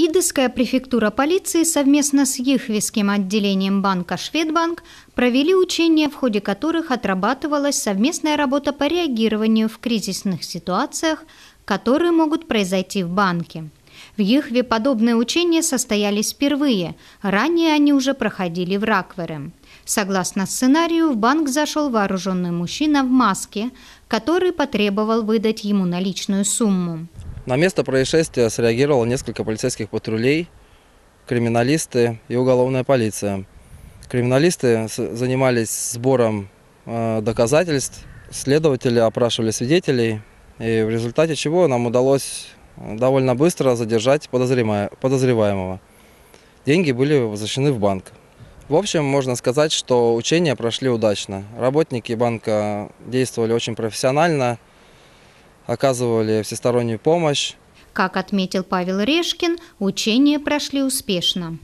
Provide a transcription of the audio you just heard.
Идыская префектура полиции совместно с Ехвиским отделением банка «Шведбанк» провели учения, в ходе которых отрабатывалась совместная работа по реагированию в кризисных ситуациях, которые могут произойти в банке. В Ехве подобные учения состоялись впервые, ранее они уже проходили в Раквере. Согласно сценарию, в банк зашел вооруженный мужчина в маске, который потребовал выдать ему наличную сумму. На место происшествия среагировало несколько полицейских патрулей, криминалисты и уголовная полиция. Криминалисты занимались сбором э, доказательств, следователи опрашивали свидетелей, и в результате чего нам удалось довольно быстро задержать подозреваемого. Деньги были возвращены в банк. В общем, можно сказать, что учения прошли удачно. Работники банка действовали очень профессионально – оказывали всестороннюю помощь. Как отметил Павел Решкин, учения прошли успешно.